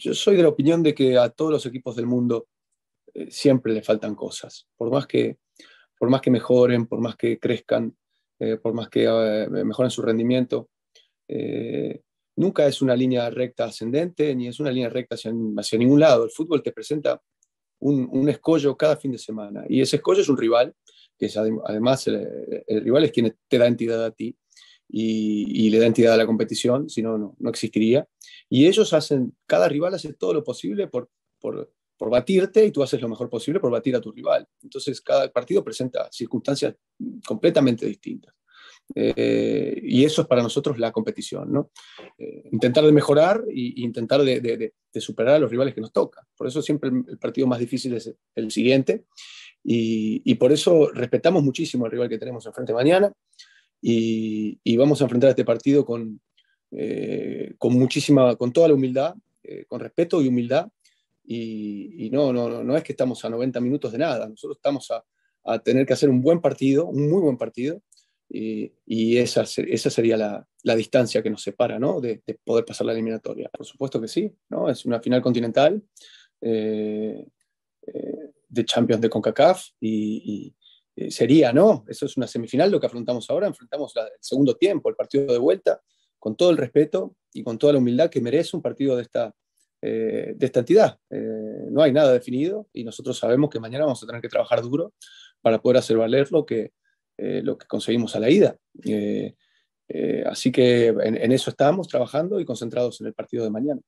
yo soy de la opinión de que a todos los equipos del mundo eh, siempre le faltan cosas, por más que, por más que mejoren, por más que crezcan, eh, por más que eh, mejoren su rendimiento. nunca es una línea recta ascendente, ni es una línea recta hacia, ningún lado. El fútbol te presenta un, escollo cada fin de semana, y ese escollo es un rival, que además el, rival es quien te da entidad a ti y, y le da entidad a la competición, si no, no existiría. Y ellos hacen, cada rival hace todo lo posible por, por, batirte y tú haces lo mejor posible por batir a tu rival. Entonces cada partido presenta circunstancias completamente distintas. Eh, y eso es para nosotros la competición, ¿no? Eh, intentar de mejorar e intentar de, superar a los rivales que nos toca. Por eso siempre el, partido más difícil es el siguiente y, por eso respetamos muchísimo al rival que tenemos enfrente mañana y, y vamos a enfrentar este partido con, eh, con muchísima, con toda la humildad, eh, con respeto y humildad. Y, no, no, no es que estamos a 90 minutos de nada, nosotros estamos a, tener que hacer un buen partido, un muy buen partido, y, esa, esa sería la, distancia que nos separa ¿no? De, poder pasar la eliminatoria. Por supuesto que sí, ¿no? es una final continental eh, de Champions de CONCACAF y, sería, ¿no? Eso es una semifinal lo que afrontamos ahora, enfrentamos el segundo tiempo, el partido de vuelta con todo el respeto y con toda la humildad que merece un partido de esta, eh, de esta entidad. Eh, no hay nada definido y nosotros sabemos que mañana vamos a tener que trabajar duro para poder hacer valer lo que, eh, lo que conseguimos a la ida. así que en eso estamos trabajando y concentrados en el partido de mañana.